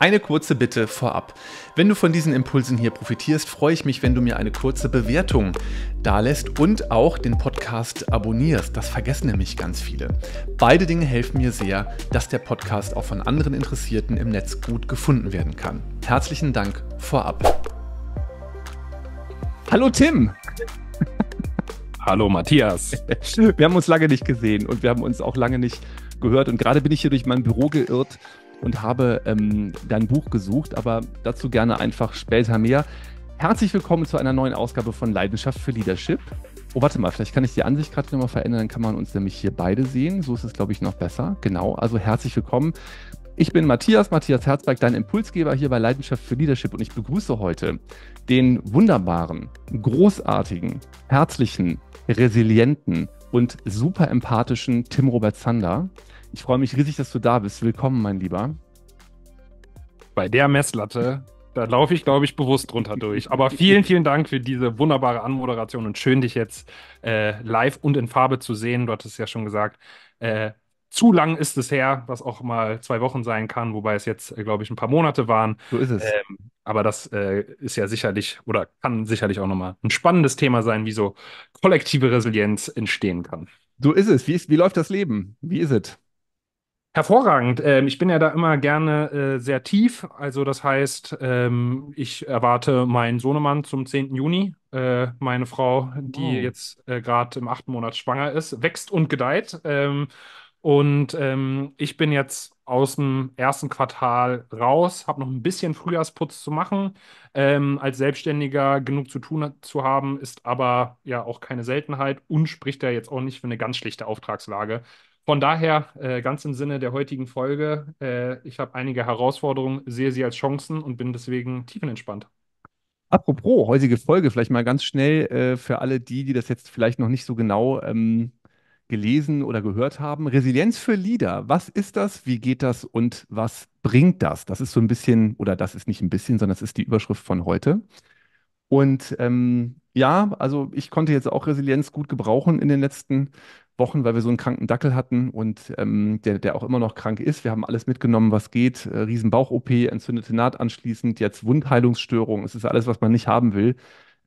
Eine kurze Bitte vorab. Wenn du von diesen Impulsen hier profitierst, freue ich mich, wenn du mir eine kurze Bewertung dalässt und auch den Podcast abonnierst. Das vergessen nämlich ganz viele. Beide Dinge helfen mir sehr, dass der Podcast auch von anderen Interessierten im Netz gut gefunden werden kann. Herzlichen Dank vorab. Hallo Tim! Hallo Matthias. Wir haben uns lange nicht gesehen und wir haben uns auch lange nicht gehört. Und gerade bin ich hier durch mein Büro geirrt und habe ähm, dein Buch gesucht, aber dazu gerne einfach später mehr. Herzlich willkommen zu einer neuen Ausgabe von Leidenschaft für Leadership. Oh, warte mal, vielleicht kann ich die Ansicht gerade nochmal verändern, dann kann man uns nämlich hier beide sehen. So ist es, glaube ich, noch besser. Genau, also herzlich willkommen. Ich bin Matthias, Matthias Herzberg, dein Impulsgeber hier bei Leidenschaft für Leadership und ich begrüße heute den wunderbaren, großartigen, herzlichen, resilienten und super empathischen Tim Robert Zander ich freue mich riesig, dass du da bist. Willkommen, mein Lieber. Bei der Messlatte, da laufe ich, glaube ich, bewusst drunter durch. Aber vielen, vielen Dank für diese wunderbare Anmoderation und schön, dich jetzt äh, live und in Farbe zu sehen. Du hattest ja schon gesagt, äh, zu lang ist es her, was auch mal zwei Wochen sein kann, wobei es jetzt, äh, glaube ich, ein paar Monate waren. So ist es. Ähm, aber das äh, ist ja sicherlich oder kann sicherlich auch nochmal ein spannendes Thema sein, wie so kollektive Resilienz entstehen kann. So ist es. Wie, ist, wie läuft das Leben? Wie ist es? Hervorragend. Ähm, ich bin ja da immer gerne äh, sehr tief. Also das heißt, ähm, ich erwarte meinen Sohnemann zum 10. Juni. Äh, meine Frau, die oh. jetzt äh, gerade im achten Monat schwanger ist, wächst und gedeiht. Ähm, und ähm, ich bin jetzt aus dem ersten Quartal raus, habe noch ein bisschen Frühjahrsputz zu machen. Ähm, als Selbstständiger genug zu tun zu haben, ist aber ja auch keine Seltenheit und spricht ja jetzt auch nicht für eine ganz schlichte Auftragslage. Von daher, äh, ganz im Sinne der heutigen Folge, äh, ich habe einige Herausforderungen, sehe sie als Chancen und bin deswegen tiefenentspannt. Apropos heutige Folge, vielleicht mal ganz schnell äh, für alle die, die das jetzt vielleicht noch nicht so genau ähm, gelesen oder gehört haben. Resilienz für Leader. Was ist das? Wie geht das? Und was bringt das? Das ist so ein bisschen, oder das ist nicht ein bisschen, sondern das ist die Überschrift von heute. Und ähm, ja, also ich konnte jetzt auch Resilienz gut gebrauchen in den letzten Wochen, weil wir so einen kranken Dackel hatten und ähm, der, der auch immer noch krank ist. Wir haben alles mitgenommen, was geht. Äh, Riesenbauch-OP, entzündete Naht anschließend, jetzt Wundheilungsstörung. Es ist alles, was man nicht haben will.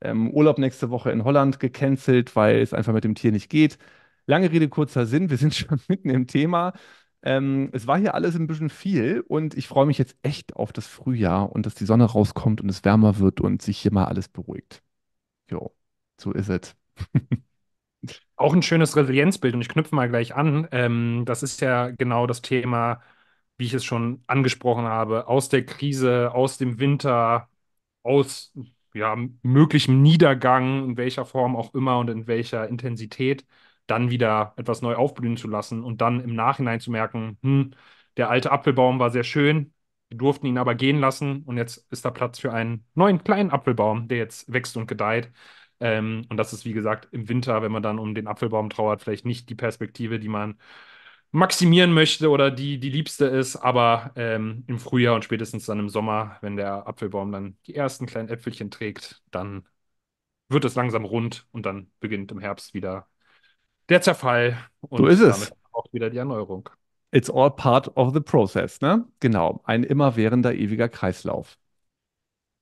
Ähm, Urlaub nächste Woche in Holland gecancelt, weil es einfach mit dem Tier nicht geht. Lange Rede, kurzer Sinn. Wir sind schon mitten im Thema. Ähm, es war hier alles ein bisschen viel und ich freue mich jetzt echt auf das Frühjahr und dass die Sonne rauskommt und es wärmer wird und sich hier mal alles beruhigt. Jo, so ist es. Auch ein schönes Resilienzbild und ich knüpfe mal gleich an. Ähm, das ist ja genau das Thema, wie ich es schon angesprochen habe, aus der Krise, aus dem Winter, aus ja, möglichem Niedergang, in welcher Form auch immer und in welcher Intensität, dann wieder etwas neu aufblühen zu lassen und dann im Nachhinein zu merken, hm, der alte Apfelbaum war sehr schön, die durften ihn aber gehen lassen und jetzt ist da Platz für einen neuen kleinen Apfelbaum, der jetzt wächst und gedeiht. Ähm, und das ist, wie gesagt, im Winter, wenn man dann um den Apfelbaum trauert, vielleicht nicht die Perspektive, die man maximieren möchte oder die die liebste ist, aber ähm, im Frühjahr und spätestens dann im Sommer, wenn der Apfelbaum dann die ersten kleinen Äpfelchen trägt, dann wird es langsam rund und dann beginnt im Herbst wieder der Zerfall und so ist es. damit auch wieder die Erneuerung. It's all part of the process, ne? Genau, ein immerwährender ewiger Kreislauf.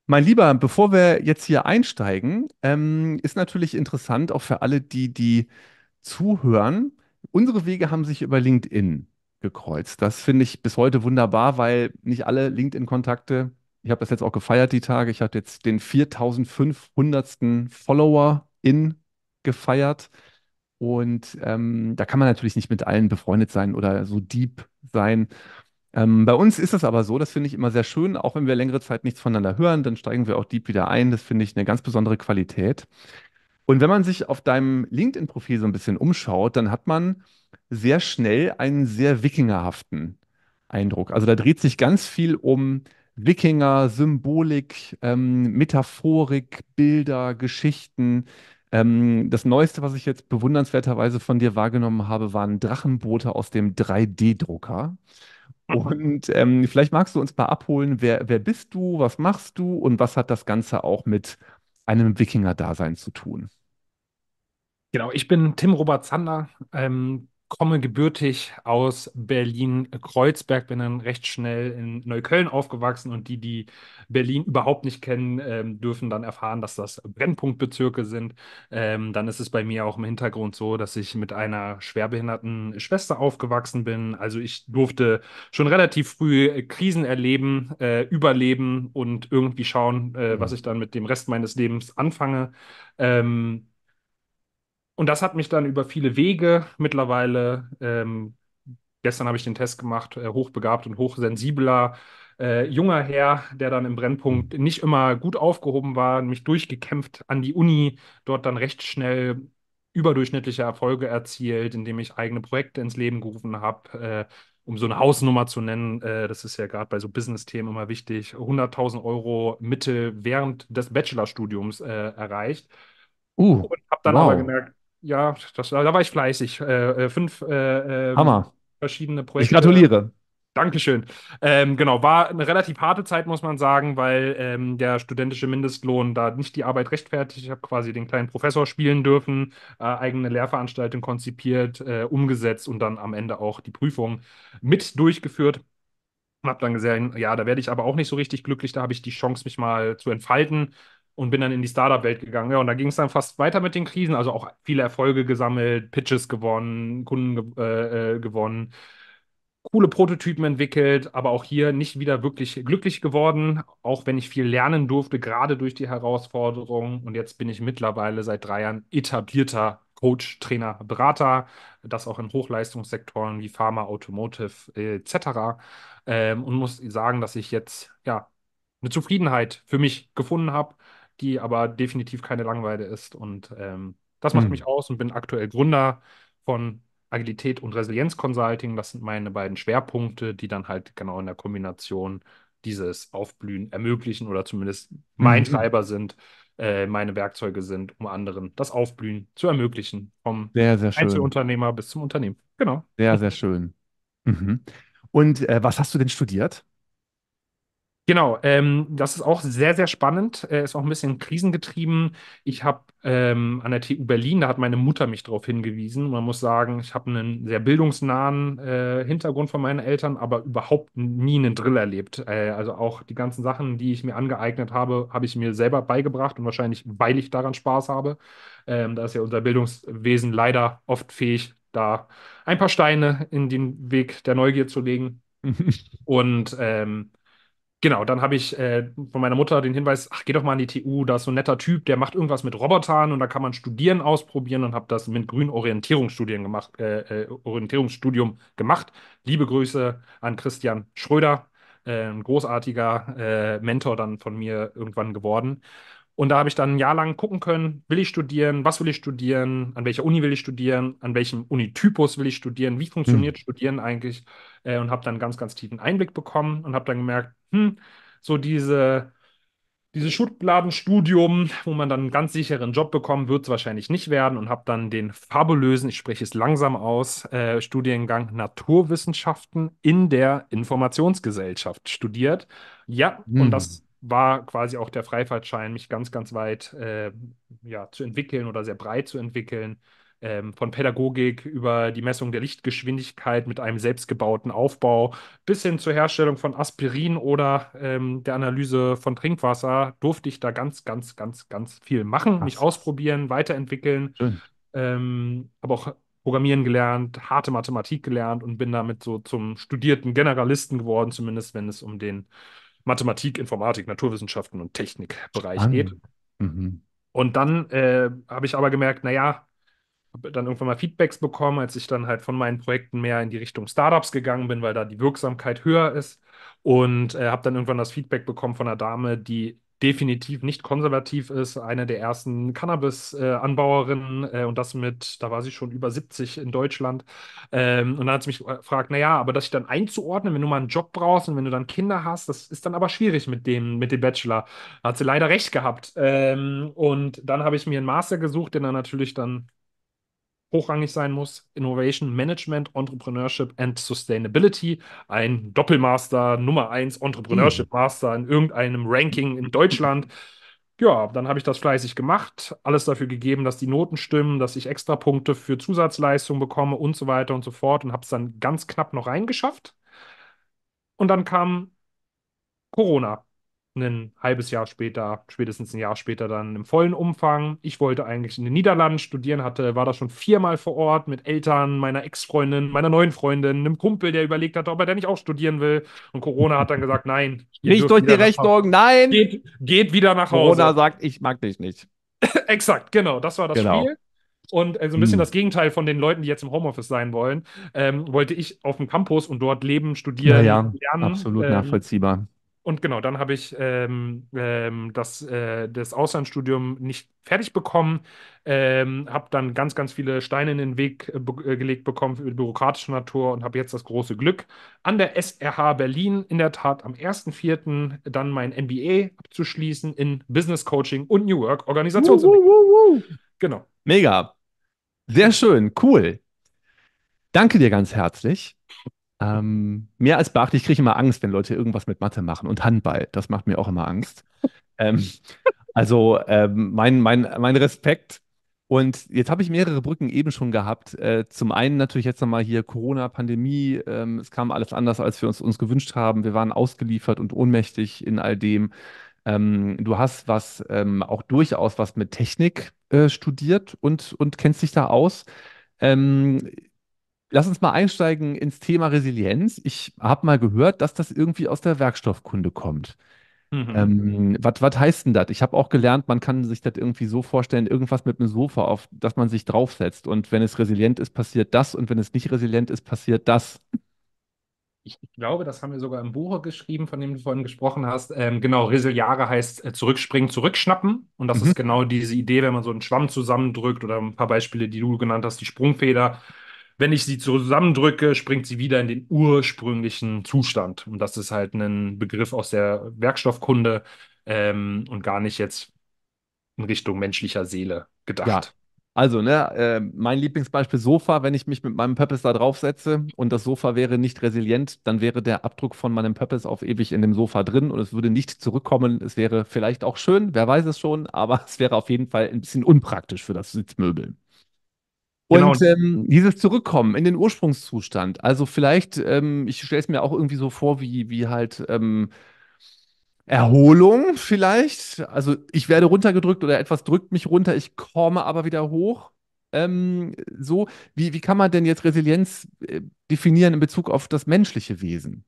Mein Lieber, bevor wir jetzt hier einsteigen, ähm, ist natürlich interessant auch für alle, die, die zuhören. Unsere Wege haben sich über LinkedIn gekreuzt. Das finde ich bis heute wunderbar, weil nicht alle LinkedIn-Kontakte, ich habe das jetzt auch gefeiert die Tage, ich habe jetzt den 4500. Follower in gefeiert. Und ähm, da kann man natürlich nicht mit allen befreundet sein oder so deep sein. Ähm, bei uns ist es aber so, das finde ich immer sehr schön, auch wenn wir längere Zeit nichts voneinander hören, dann steigen wir auch deep wieder ein. Das finde ich eine ganz besondere Qualität. Und wenn man sich auf deinem LinkedIn-Profil so ein bisschen umschaut, dann hat man sehr schnell einen sehr wikingerhaften Eindruck. Also da dreht sich ganz viel um Wikinger, Symbolik, ähm, Metaphorik, Bilder, Geschichten. Ähm, das Neueste, was ich jetzt bewundernswerterweise von dir wahrgenommen habe, waren Drachenboote aus dem 3D-Drucker. Mhm. Und ähm, vielleicht magst du uns mal abholen, wer, wer bist du, was machst du und was hat das Ganze auch mit einem Wikinger-Dasein zu tun? Genau, ich bin Tim Robert Zander, ähm, komme gebürtig aus Berlin-Kreuzberg, bin dann recht schnell in Neukölln aufgewachsen und die, die Berlin überhaupt nicht kennen, ähm, dürfen dann erfahren, dass das Brennpunktbezirke sind. Ähm, dann ist es bei mir auch im Hintergrund so, dass ich mit einer schwerbehinderten Schwester aufgewachsen bin. Also ich durfte schon relativ früh äh, Krisen erleben, äh, überleben und irgendwie schauen, äh, was mhm. ich dann mit dem Rest meines Lebens anfange. Ähm, und das hat mich dann über viele Wege mittlerweile, ähm, gestern habe ich den Test gemacht, äh, hochbegabt und hochsensibler äh, junger Herr, der dann im Brennpunkt nicht immer gut aufgehoben war, mich durchgekämpft an die Uni, dort dann recht schnell überdurchschnittliche Erfolge erzielt, indem ich eigene Projekte ins Leben gerufen habe. Äh, um so eine Hausnummer zu nennen, äh, das ist ja gerade bei so Business-Themen immer wichtig, 100.000 Euro Mittel während des Bachelorstudiums äh, erreicht. Uh, und habe dann wow. aber gemerkt, ja, das, da war ich fleißig. Äh, äh fünf äh, ähm, Hammer. verschiedene Projekte. Ich gratuliere. Dankeschön. Ähm, genau, war eine relativ harte Zeit, muss man sagen, weil ähm, der studentische Mindestlohn da nicht die Arbeit rechtfertigt. Ich habe quasi den kleinen Professor spielen dürfen, äh, eigene Lehrveranstaltung konzipiert, äh, umgesetzt und dann am Ende auch die Prüfung mit durchgeführt. Und habe dann gesehen, ja, da werde ich aber auch nicht so richtig glücklich, da habe ich die Chance, mich mal zu entfalten und bin dann in die Startup-Welt gegangen. Ja, und da ging es dann fast weiter mit den Krisen, also auch viele Erfolge gesammelt, Pitches gewonnen, Kunden ge äh, äh, gewonnen, coole Prototypen entwickelt, aber auch hier nicht wieder wirklich glücklich geworden, auch wenn ich viel lernen durfte, gerade durch die Herausforderungen. Und jetzt bin ich mittlerweile seit drei Jahren etablierter Coach, Trainer, Berater, das auch in Hochleistungssektoren wie Pharma, Automotive äh, etc. Ähm, und muss sagen, dass ich jetzt ja eine Zufriedenheit für mich gefunden habe, die aber definitiv keine Langeweile ist. Und ähm, das macht hm. mich aus und bin aktuell Gründer von Agilität und Resilienz Consulting. Das sind meine beiden Schwerpunkte, die dann halt genau in der Kombination dieses Aufblühen ermöglichen oder zumindest mein mhm. Treiber sind, äh, meine Werkzeuge sind, um anderen das Aufblühen zu ermöglichen. Vom sehr, sehr Einzelunternehmer bis zum Unternehmen. Genau. Sehr, sehr schön. Mhm. Und äh, was hast du denn studiert? Genau, ähm, das ist auch sehr, sehr spannend. Äh, ist auch ein bisschen krisengetrieben. Ich habe ähm, an der TU Berlin, da hat meine Mutter mich darauf hingewiesen. Man muss sagen, ich habe einen sehr bildungsnahen äh, Hintergrund von meinen Eltern, aber überhaupt nie einen Drill erlebt. Äh, also auch die ganzen Sachen, die ich mir angeeignet habe, habe ich mir selber beigebracht und wahrscheinlich, weil ich daran Spaß habe. Ähm, da ist ja unser Bildungswesen leider oft fähig, da ein paar Steine in den Weg der Neugier zu legen. und ähm, Genau, dann habe ich äh, von meiner Mutter den Hinweis, ach, geh doch mal an die TU, da ist so ein netter Typ, der macht irgendwas mit Robotern und da kann man Studieren ausprobieren und habe das mit grünen Orientierungsstudien gemacht, äh, äh, Orientierungsstudium gemacht. Liebe Grüße an Christian Schröder, äh, ein großartiger äh, Mentor dann von mir irgendwann geworden. Und da habe ich dann ein Jahr lang gucken können, will ich studieren, was will ich studieren, an welcher Uni will ich studieren, an welchem Unitypus will ich studieren, wie funktioniert hm. Studieren eigentlich äh, und habe dann ganz, ganz tiefen Einblick bekommen und habe dann gemerkt, hm, so diese, dieses Schubladenstudium, wo man dann einen ganz sicheren Job bekommt, wird es wahrscheinlich nicht werden und habe dann den fabulösen, ich spreche es langsam aus, äh, Studiengang Naturwissenschaften in der Informationsgesellschaft studiert. Ja, mhm. und hm. das war quasi auch der Freifahrtschein, mich ganz, ganz weit äh, ja, zu entwickeln oder sehr breit zu entwickeln. Ähm, von Pädagogik über die Messung der Lichtgeschwindigkeit mit einem selbstgebauten Aufbau bis hin zur Herstellung von Aspirin oder ähm, der Analyse von Trinkwasser durfte ich da ganz, ganz, ganz, ganz viel machen, Krass. mich ausprobieren, weiterentwickeln. Ähm, aber auch Programmieren gelernt, harte Mathematik gelernt und bin damit so zum studierten Generalisten geworden, zumindest wenn es um den Mathematik, Informatik, Naturwissenschaften und Technikbereich geht. Mhm. Und dann äh, habe ich aber gemerkt, naja, habe dann irgendwann mal Feedbacks bekommen, als ich dann halt von meinen Projekten mehr in die Richtung Startups gegangen bin, weil da die Wirksamkeit höher ist. Und äh, habe dann irgendwann das Feedback bekommen von einer Dame, die definitiv nicht konservativ ist, eine der ersten Cannabis-Anbauerinnen äh, und das mit, da war sie schon über 70 in Deutschland. Ähm, und dann hat sie mich gefragt, naja, aber das dann einzuordnen, wenn du mal einen Job brauchst und wenn du dann Kinder hast, das ist dann aber schwierig mit dem, mit dem Bachelor. Da hat sie leider recht gehabt. Ähm, und dann habe ich mir einen Master gesucht, den dann natürlich dann hochrangig sein muss. Innovation, Management, Entrepreneurship and Sustainability. Ein Doppelmaster, Nummer 1 Entrepreneurship hm. Master in irgendeinem Ranking in Deutschland. Ja, dann habe ich das fleißig gemacht, alles dafür gegeben, dass die Noten stimmen, dass ich extra Punkte für Zusatzleistungen bekomme und so weiter und so fort und habe es dann ganz knapp noch reingeschafft. Und dann kam Corona ein halbes Jahr später, spätestens ein Jahr später dann im vollen Umfang. Ich wollte eigentlich in den Niederlanden studieren, hatte, war da schon viermal vor Ort mit Eltern, meiner Ex-Freundin, meiner neuen Freundin, einem Kumpel, der überlegt hatte, ob er da nicht auch studieren will. Und Corona hat dann gesagt, nein. Nicht durch die Rechnung, nein. Geht, geht, wieder nach Hause. Corona sagt, ich mag dich nicht. Exakt, genau, das war das genau. Spiel. Und also ein bisschen hm. das Gegenteil von den Leuten, die jetzt im Homeoffice sein wollen, ähm, wollte ich auf dem Campus und dort leben, studieren, ja, ja, lernen. Absolut ähm, nachvollziehbar. Und genau, dann habe ich ähm, ähm, das, äh, das Auslandsstudium nicht fertig bekommen, ähm, habe dann ganz, ganz viele Steine in den Weg äh, äh gelegt bekommen, bürokratische Natur und habe jetzt das große Glück, an der SRH Berlin in der Tat am 1.4. dann mein MBA abzuschließen in Business Coaching und New Work Organisationsentwicklung. Genau. Mega. Sehr schön, cool. Danke dir ganz herzlich. Ähm, mehr als beachte, ich kriege immer Angst, wenn Leute irgendwas mit Mathe machen und Handball. Das macht mir auch immer Angst. ähm, also ähm, mein, mein, mein Respekt. Und jetzt habe ich mehrere Brücken eben schon gehabt. Äh, zum einen natürlich jetzt nochmal hier Corona, Pandemie. Ähm, es kam alles anders, als wir uns, uns gewünscht haben. Wir waren ausgeliefert und ohnmächtig in all dem. Ähm, du hast was, ähm, auch durchaus was mit Technik äh, studiert und, und kennst dich da aus. Ähm, Lass uns mal einsteigen ins Thema Resilienz. Ich habe mal gehört, dass das irgendwie aus der Werkstoffkunde kommt. Mhm. Ähm, was heißt denn das? Ich habe auch gelernt, man kann sich das irgendwie so vorstellen, irgendwas mit einem Sofa, auf das man sich draufsetzt. Und wenn es resilient ist, passiert das. Und wenn es nicht resilient ist, passiert das. Ich glaube, das haben wir sogar im Buche geschrieben, von dem du vorhin gesprochen hast. Ähm, genau, Resiliare heißt äh, zurückspringen, zurückschnappen. Und das mhm. ist genau diese Idee, wenn man so einen Schwamm zusammendrückt oder ein paar Beispiele, die du genannt hast, die Sprungfeder wenn ich sie zusammendrücke, springt sie wieder in den ursprünglichen Zustand. Und das ist halt ein Begriff aus der Werkstoffkunde ähm, und gar nicht jetzt in Richtung menschlicher Seele gedacht. Ja. Also, ne, äh, mein Lieblingsbeispiel Sofa, wenn ich mich mit meinem Purpose da draufsetze und das Sofa wäre nicht resilient, dann wäre der Abdruck von meinem Purpose auf ewig in dem Sofa drin und es würde nicht zurückkommen. Es wäre vielleicht auch schön, wer weiß es schon, aber es wäre auf jeden Fall ein bisschen unpraktisch für das Sitzmöbel. Genau. Und ähm, dieses Zurückkommen in den Ursprungszustand, also vielleicht, ähm, ich stelle es mir auch irgendwie so vor, wie, wie halt ähm, Erholung vielleicht. Also ich werde runtergedrückt oder etwas drückt mich runter, ich komme aber wieder hoch. Ähm, so, wie, wie kann man denn jetzt Resilienz äh, definieren in Bezug auf das menschliche Wesen?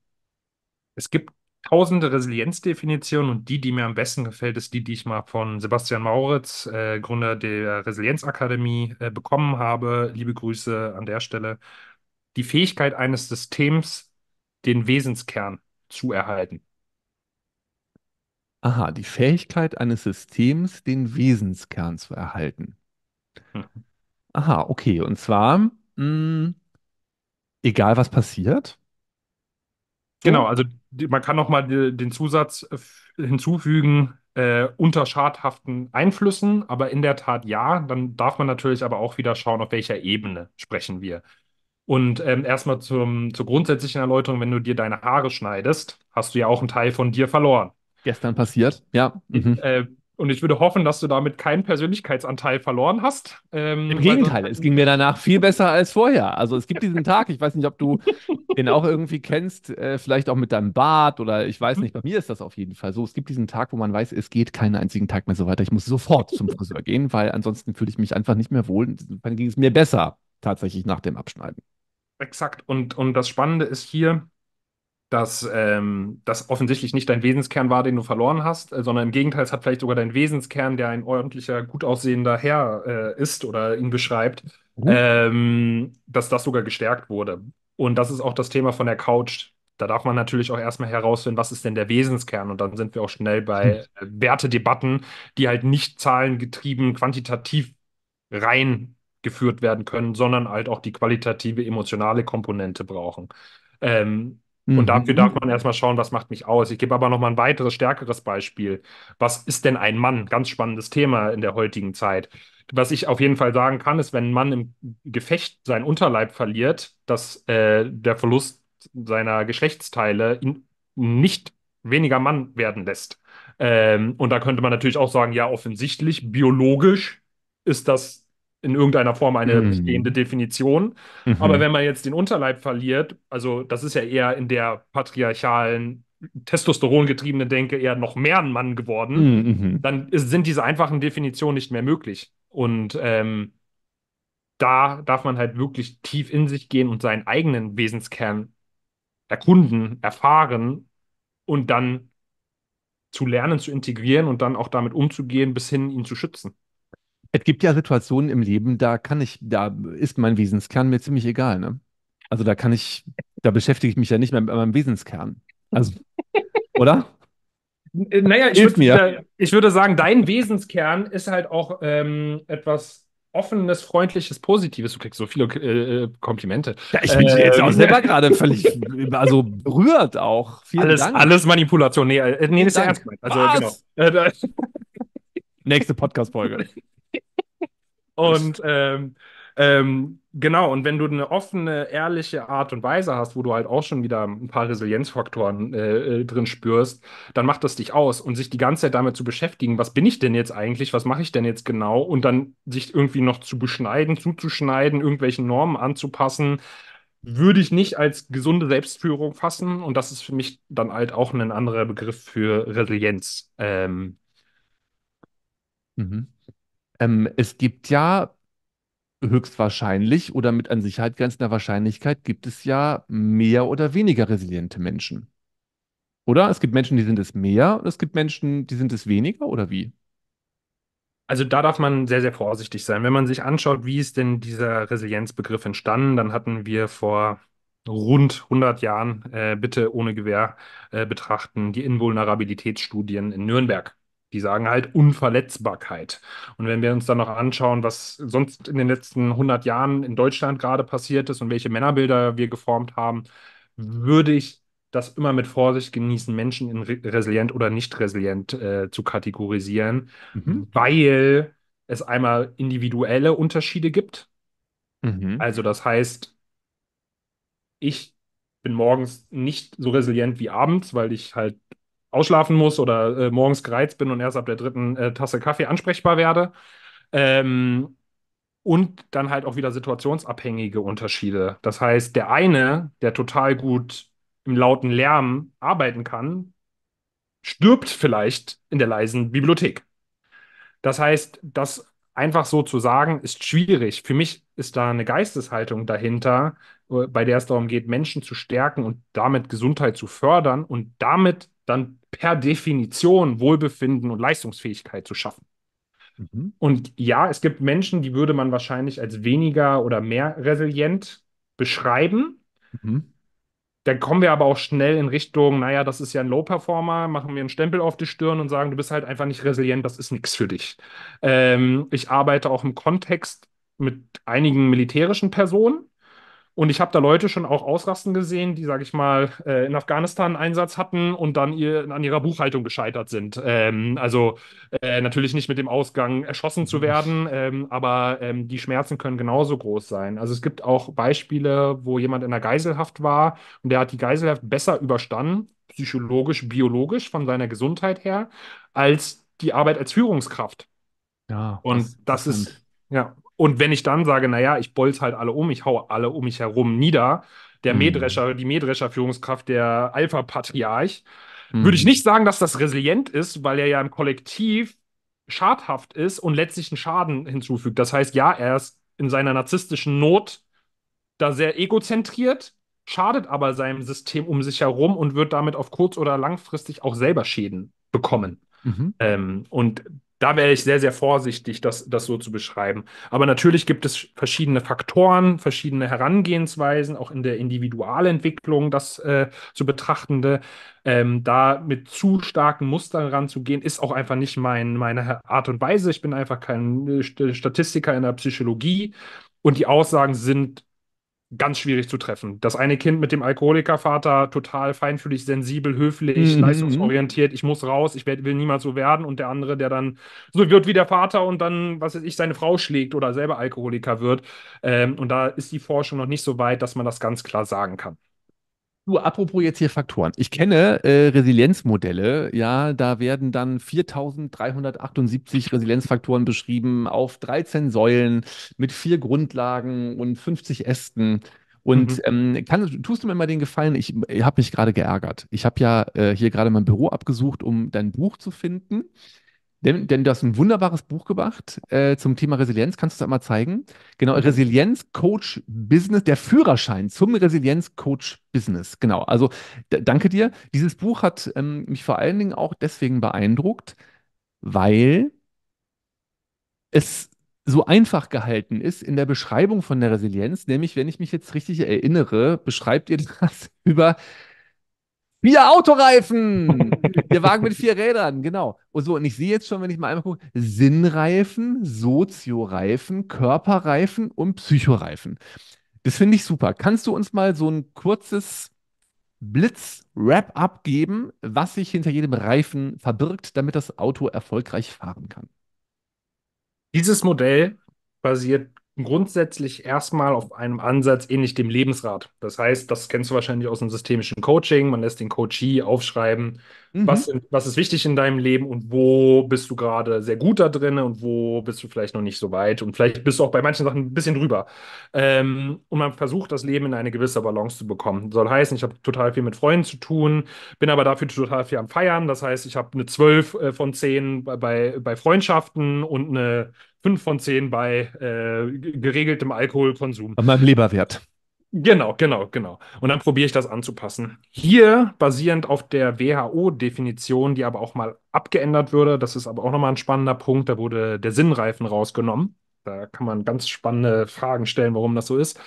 Es gibt tausende Resilienzdefinitionen und die, die mir am besten gefällt, ist die, die ich mal von Sebastian Mauritz, äh, Gründer der Resilienzakademie, äh, bekommen habe. Liebe Grüße an der Stelle. Die Fähigkeit eines Systems, den Wesenskern zu erhalten. Aha, die Fähigkeit eines Systems, den Wesenskern zu erhalten. Hm. Aha, okay. Und zwar, mh, hm, egal was passiert. Genau, also man kann nochmal den Zusatz äh, hinzufügen, äh, unter schadhaften Einflüssen, aber in der Tat ja. Dann darf man natürlich aber auch wieder schauen, auf welcher Ebene sprechen wir. Und ähm, erstmal zum, zur grundsätzlichen Erläuterung, wenn du dir deine Haare schneidest, hast du ja auch einen Teil von dir verloren. Gestern passiert, ja. Mhm. Äh, und ich würde hoffen, dass du damit keinen Persönlichkeitsanteil verloren hast. Ähm, Im Gegenteil, es ging mir danach viel besser als vorher. Also es gibt diesen Tag, ich weiß nicht, ob du den auch irgendwie kennst, äh, vielleicht auch mit deinem Bart oder ich weiß mhm. nicht, bei mir ist das auf jeden Fall so. Es gibt diesen Tag, wo man weiß, es geht keinen einzigen Tag mehr so weiter. Ich muss sofort zum Friseur gehen, weil ansonsten fühle ich mich einfach nicht mehr wohl. Dann ging es mir besser tatsächlich nach dem Abschneiden. Exakt. Und, und das Spannende ist hier, dass ähm, das offensichtlich nicht dein Wesenskern war, den du verloren hast, äh, sondern im Gegenteil, es hat vielleicht sogar dein Wesenskern, der ein ordentlicher, gut aussehender Herr äh, ist oder ihn beschreibt, mhm. ähm, dass das sogar gestärkt wurde. Und das ist auch das Thema von der Couch. Da darf man natürlich auch erstmal herausfinden, was ist denn der Wesenskern. Und dann sind wir auch schnell bei äh, Wertedebatten, die halt nicht zahlengetrieben, quantitativ rein geführt werden können, sondern halt auch die qualitative, emotionale Komponente brauchen. Ähm, und mhm. dafür darf man erstmal schauen, was macht mich aus. Ich gebe aber nochmal ein weiteres, stärkeres Beispiel. Was ist denn ein Mann? Ganz spannendes Thema in der heutigen Zeit. Was ich auf jeden Fall sagen kann, ist, wenn ein Mann im Gefecht seinen Unterleib verliert, dass äh, der Verlust seiner Geschlechtsteile ihn nicht weniger Mann werden lässt. Ähm, und da könnte man natürlich auch sagen, ja, offensichtlich, biologisch ist das in irgendeiner Form eine mhm. bestehende Definition. Mhm. Aber wenn man jetzt den Unterleib verliert, also das ist ja eher in der patriarchalen, testosterongetriebenen Denke eher noch mehr ein Mann geworden, mhm, mhm. dann ist, sind diese einfachen Definitionen nicht mehr möglich. Und ähm, da darf man halt wirklich tief in sich gehen und seinen eigenen Wesenskern erkunden, erfahren und dann zu lernen, zu integrieren und dann auch damit umzugehen, bis hin ihn zu schützen. Es gibt ja Situationen im Leben, da kann ich, da ist mein Wesenskern mir ziemlich egal, ne? Also da kann ich, da beschäftige ich mich ja nicht mehr mit meinem Wesenskern. Also, oder? Äh, naja, ich, würd, mir. Äh, ich würde sagen, dein Wesenskern ist halt auch ähm, etwas offenes, freundliches, positives. Du kriegst so viele äh, äh Komplimente. Ja, ich bin äh, jetzt ähm. auch selber gerade völlig, also berührt auch. Vielen alles, Dank. alles Manipulation. Nee, nee das ist ja ernst gemeint. Also, genau. Nächste Podcast-Folge. Und ähm, ähm, genau, und wenn du eine offene, ehrliche Art und Weise hast, wo du halt auch schon wieder ein paar Resilienzfaktoren äh, äh, drin spürst, dann macht das dich aus. Und sich die ganze Zeit damit zu beschäftigen, was bin ich denn jetzt eigentlich, was mache ich denn jetzt genau, und dann sich irgendwie noch zu beschneiden, zuzuschneiden, irgendwelchen Normen anzupassen, würde ich nicht als gesunde Selbstführung fassen. Und das ist für mich dann halt auch ein anderer Begriff für Resilienz. Ähm. Mhm. Ähm, es gibt ja höchstwahrscheinlich oder mit an Sicherheit grenzender Wahrscheinlichkeit gibt es ja mehr oder weniger resiliente Menschen. Oder? Es gibt Menschen, die sind es mehr und es gibt Menschen, die sind es weniger oder wie? Also da darf man sehr, sehr vorsichtig sein. Wenn man sich anschaut, wie ist denn dieser Resilienzbegriff entstanden, dann hatten wir vor rund 100 Jahren, äh, bitte ohne Gewehr äh, betrachten, die Invulnerabilitätsstudien in Nürnberg. Die sagen halt Unverletzbarkeit. Und wenn wir uns dann noch anschauen, was sonst in den letzten 100 Jahren in Deutschland gerade passiert ist und welche Männerbilder wir geformt haben, würde ich das immer mit Vorsicht genießen, Menschen in resilient oder nicht resilient äh, zu kategorisieren, mhm. weil es einmal individuelle Unterschiede gibt. Mhm. Also das heißt, ich bin morgens nicht so resilient wie abends, weil ich halt ausschlafen muss oder äh, morgens gereizt bin und erst ab der dritten äh, Tasse Kaffee ansprechbar werde. Ähm, und dann halt auch wieder situationsabhängige Unterschiede. Das heißt, der eine, der total gut im lauten Lärm arbeiten kann, stirbt vielleicht in der leisen Bibliothek. Das heißt, das einfach so zu sagen, ist schwierig. Für mich ist da eine Geisteshaltung dahinter, äh, bei der es darum geht, Menschen zu stärken und damit Gesundheit zu fördern und damit dann per Definition Wohlbefinden und Leistungsfähigkeit zu schaffen. Mhm. Und ja, es gibt Menschen, die würde man wahrscheinlich als weniger oder mehr resilient beschreiben. Mhm. Dann kommen wir aber auch schnell in Richtung, naja, das ist ja ein Low-Performer, machen wir einen Stempel auf die Stirn und sagen, du bist halt einfach nicht resilient, das ist nichts für dich. Ähm, ich arbeite auch im Kontext mit einigen militärischen Personen, und ich habe da Leute schon auch ausrasten gesehen, die, sage ich mal, äh, in Afghanistan einen Einsatz hatten und dann ihr, an ihrer Buchhaltung gescheitert sind. Ähm, also äh, natürlich nicht mit dem Ausgang erschossen zu werden, ähm, aber ähm, die Schmerzen können genauso groß sein. Also es gibt auch Beispiele, wo jemand in der Geiselhaft war und der hat die Geiselhaft besser überstanden, psychologisch, biologisch von seiner Gesundheit her, als die Arbeit als Führungskraft. Ja, und das, ist, ja, und wenn ich dann sage, naja, ich bolze halt alle um, ich haue alle um mich herum nieder, der mhm. Mähdrescher, die Mähdrescher-Führungskraft, der Alpha-Patriarch, mhm. würde ich nicht sagen, dass das resilient ist, weil er ja im Kollektiv schadhaft ist und letztlich einen Schaden hinzufügt. Das heißt, ja, er ist in seiner narzisstischen Not da sehr egozentriert, schadet aber seinem System um sich herum und wird damit auf kurz- oder langfristig auch selber Schäden bekommen. Mhm. Ähm, und da wäre ich sehr, sehr vorsichtig, das, das so zu beschreiben. Aber natürlich gibt es verschiedene Faktoren, verschiedene Herangehensweisen, auch in der Individualentwicklung das äh, zu betrachtende. Ähm, da mit zu starken Mustern ranzugehen, ist auch einfach nicht mein, meine Art und Weise. Ich bin einfach kein äh, Statistiker in der Psychologie und die Aussagen sind ganz schwierig zu treffen. Das eine Kind mit dem Alkoholikervater, total feinfühlig, sensibel, höflich, mhm. leistungsorientiert, ich muss raus, ich will niemals so werden. Und der andere, der dann so wird wie der Vater und dann, was weiß ich, seine Frau schlägt oder selber Alkoholiker wird. Ähm, und da ist die Forschung noch nicht so weit, dass man das ganz klar sagen kann. Du, apropos jetzt hier Faktoren. Ich kenne äh, Resilienzmodelle, ja, da werden dann 4378 Resilienzfaktoren beschrieben auf 13 Säulen mit vier Grundlagen und 50 Ästen. Und mhm. ähm, kann, tust du mir mal den Gefallen, ich, ich habe mich gerade geärgert. Ich habe ja äh, hier gerade mein Büro abgesucht, um dein Buch zu finden. Denn, denn, du hast ein wunderbares Buch gemacht äh, zum Thema Resilienz. Kannst du das mal zeigen? Genau, Resilienz Coach Business, der Führerschein zum Resilienz Coach Business. Genau, also danke dir. Dieses Buch hat ähm, mich vor allen Dingen auch deswegen beeindruckt, weil es so einfach gehalten ist in der Beschreibung von der Resilienz. Nämlich, wenn ich mich jetzt richtig erinnere, beschreibt ihr das über Vier Autoreifen! Der Wagen mit vier Rädern, genau. Und so, und ich sehe jetzt schon, wenn ich mal einmal gucke, Sinnreifen, Sozioreifen, Körperreifen und Psychoreifen. Das finde ich super. Kannst du uns mal so ein kurzes Blitz-Wrap-up geben, was sich hinter jedem Reifen verbirgt, damit das Auto erfolgreich fahren kann? Dieses Modell basiert grundsätzlich erstmal auf einem Ansatz ähnlich dem Lebensrat. Das heißt, das kennst du wahrscheinlich aus dem systemischen Coaching. Man lässt den Coachee aufschreiben, Mhm. Was, was ist wichtig in deinem Leben und wo bist du gerade sehr gut da drin und wo bist du vielleicht noch nicht so weit und vielleicht bist du auch bei manchen Sachen ein bisschen drüber. Ähm, und man versucht, das Leben in eine gewisse Balance zu bekommen. Soll heißen, ich habe total viel mit Freunden zu tun, bin aber dafür total viel am Feiern. Das heißt, ich habe eine 12 äh, von 10 bei, bei Freundschaften und eine 5 von 10 bei äh, geregeltem Alkoholkonsum. An meinem Leberwert. Genau, genau, genau. Und dann probiere ich das anzupassen. Hier, basierend auf der WHO-Definition, die aber auch mal abgeändert wurde, das ist aber auch nochmal ein spannender Punkt, da wurde der Sinnreifen rausgenommen. Da kann man ganz spannende Fragen stellen, warum das so ist.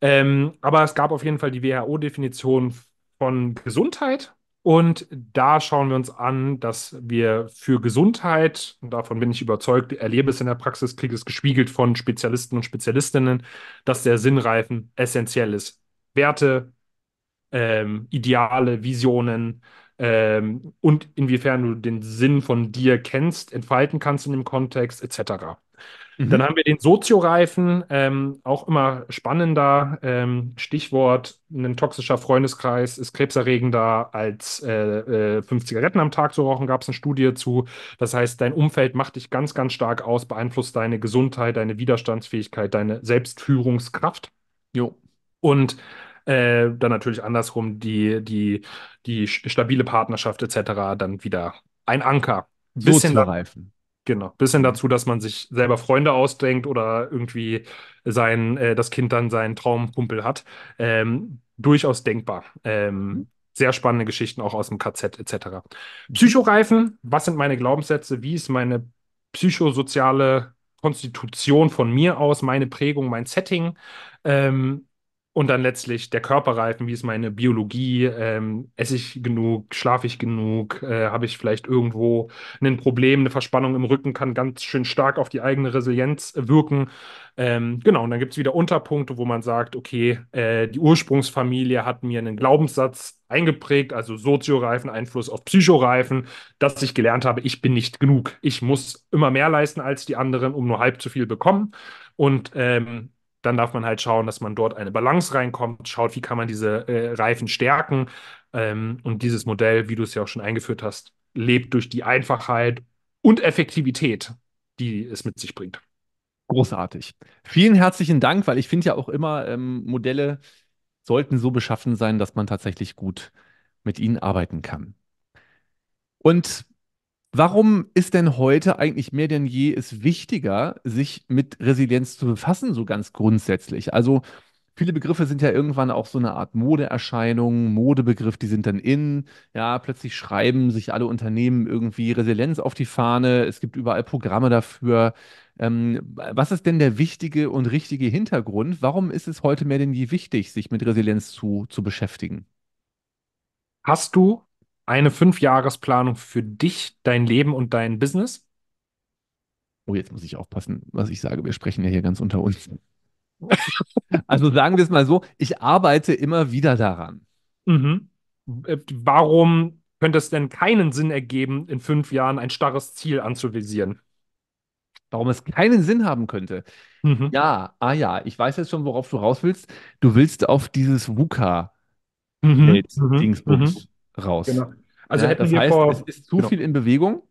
Ähm, aber es gab auf jeden Fall die WHO-Definition von Gesundheit und da schauen wir uns an, dass wir für Gesundheit, und davon bin ich überzeugt, erlebe es in der Praxis, kriege es gespiegelt von Spezialisten und Spezialistinnen, dass der Sinnreifen essentiell ist. Werte, ähm, Ideale, Visionen ähm, und inwiefern du den Sinn von dir kennst, entfalten kannst in dem Kontext, etc. Mhm. Dann haben wir den Sozioreifen, ähm, auch immer spannender. Ähm, Stichwort: ein toxischer Freundeskreis ist krebserregender als äh, äh, fünf Zigaretten am Tag zu rauchen, gab es eine Studie zu. Das heißt, dein Umfeld macht dich ganz, ganz stark aus, beeinflusst deine Gesundheit, deine Widerstandsfähigkeit, deine Selbstführungskraft. Jo. Und äh, dann natürlich andersrum die, die, die stabile Partnerschaft etc. dann wieder ein Anker. Bisschen Sozioreifen. Genau. Bis hin mhm. dazu, dass man sich selber Freunde ausdenkt oder irgendwie sein, äh, das Kind dann seinen Traumkumpel hat. Ähm, durchaus denkbar. Ähm, mhm. sehr spannende Geschichten auch aus dem KZ etc. Mhm. Psychoreifen, was sind meine Glaubenssätze? Wie ist meine psychosoziale Konstitution von mir aus, meine Prägung, mein Setting? Ähm, und dann letztlich der Körperreifen, wie ist meine Biologie, ähm, esse ich genug, schlafe ich genug, äh, habe ich vielleicht irgendwo ein Problem, eine Verspannung im Rücken kann ganz schön stark auf die eigene Resilienz wirken. Ähm, genau, und dann gibt es wieder Unterpunkte, wo man sagt, okay, äh, die Ursprungsfamilie hat mir einen Glaubenssatz eingeprägt, also Sozioreifen, Einfluss auf Psychoreifen, dass ich gelernt habe, ich bin nicht genug. Ich muss immer mehr leisten als die anderen, um nur halb zu viel bekommen. Und ähm, dann darf man halt schauen, dass man dort eine Balance reinkommt, schaut, wie kann man diese äh, Reifen stärken. Ähm, und dieses Modell, wie du es ja auch schon eingeführt hast, lebt durch die Einfachheit und Effektivität, die es mit sich bringt. Großartig. Vielen herzlichen Dank, weil ich finde ja auch immer, ähm, Modelle sollten so beschaffen sein, dass man tatsächlich gut mit ihnen arbeiten kann. Und Warum ist denn heute eigentlich mehr denn je es wichtiger, sich mit Resilienz zu befassen, so ganz grundsätzlich? Also viele Begriffe sind ja irgendwann auch so eine Art Modeerscheinung, Modebegriff, die sind dann in. Ja, plötzlich schreiben sich alle Unternehmen irgendwie Resilienz auf die Fahne. Es gibt überall Programme dafür. Ähm, was ist denn der wichtige und richtige Hintergrund? Warum ist es heute mehr denn je wichtig, sich mit Resilienz zu, zu beschäftigen? Hast du eine Fünfjahresplanung für dich, dein Leben und dein Business? Oh, jetzt muss ich aufpassen, was ich sage. Wir sprechen ja hier ganz unter uns. also sagen wir es mal so, ich arbeite immer wieder daran. Mhm. Äh, warum könnte es denn keinen Sinn ergeben, in fünf Jahren ein starres Ziel anzuvisieren? Warum es keinen Sinn haben könnte? Mhm. Ja, ah ja, ich weiß jetzt schon, worauf du raus willst. Du willst auf dieses VUCA-Dingsbums. Mhm. mhm raus. Genau. Also ja, hätten das wir heißt, vor... es ist zu genau. viel in Bewegung.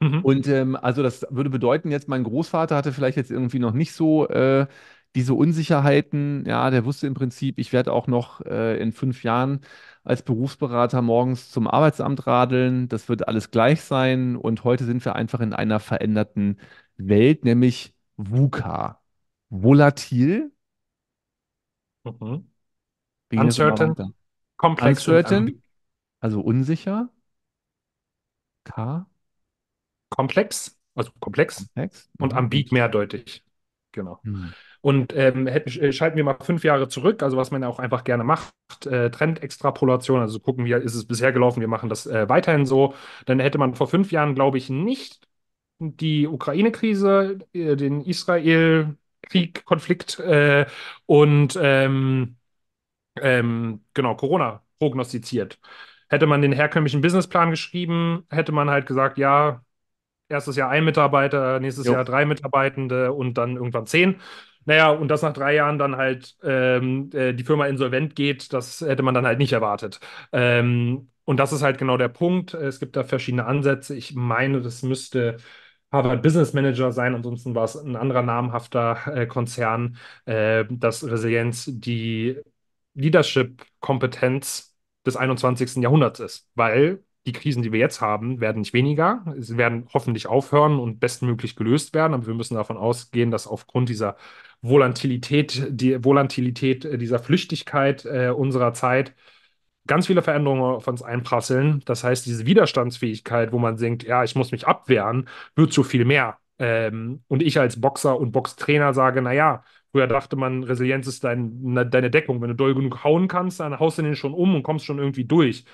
Mhm. Und ähm, also das würde bedeuten, jetzt mein Großvater hatte vielleicht jetzt irgendwie noch nicht so äh, diese Unsicherheiten. Ja, der wusste im Prinzip, ich werde auch noch äh, in fünf Jahren als Berufsberater morgens zum Arbeitsamt radeln. Das wird alles gleich sein. Und heute sind wir einfach in einer veränderten Welt, nämlich VUCA. Volatil. Mhm. Uncertain. Komplex. Uncertain. Also also unsicher, K, Komplex, also komplex komplex. und Mhm. ambig mehrdeutig. Genau. hm. Und ähm, hätten, äh, schalten wir mal fünf Jahre zurück, also was man ja auch einfach gerne macht, äh, Trendextrapolation, also gucken, wie ist es bisher gelaufen, wir machen das äh, weiterhin so. Dann hätte man vor fünf Jahren, glaube ich, nicht die Ukraine-Krise, äh, den Israel-Krieg, Konflikt äh, und ähm, ähm, genau Corona prognostiziert. Hätte man den herkömmlichen Businessplan geschrieben, hätte man halt gesagt, ja, erstes Jahr ein Mitarbeiter, nächstes jo. Jahr drei Mitarbeitende und dann irgendwann zehn. Naja, und dass nach drei Jahren dann halt ähm, äh, die Firma insolvent geht, das hätte man dann halt nicht erwartet. Ähm, und das ist halt genau der Punkt. Es gibt da verschiedene Ansätze. Ich meine, das müsste Harvard Business Manager sein, ansonsten war es ein anderer namhafter äh, Konzern, äh, das Resilienz die Leadership-Kompetenz des 21. Jahrhunderts ist, weil die Krisen, die wir jetzt haben, werden nicht weniger. Sie werden hoffentlich aufhören und bestmöglich gelöst werden. Aber wir müssen davon ausgehen, dass aufgrund dieser Volatilität, die Volatilität äh, dieser Flüchtigkeit äh, unserer Zeit ganz viele Veränderungen auf uns einprasseln. Das heißt, diese Widerstandsfähigkeit, wo man denkt, ja, ich muss mich abwehren, wird zu viel mehr. Ähm, und ich als Boxer und Boxtrainer sage, naja, Früher dachte man, Resilienz ist dein, deine Deckung. Wenn du doll genug hauen kannst, dann haust du den schon um und kommst schon irgendwie durch.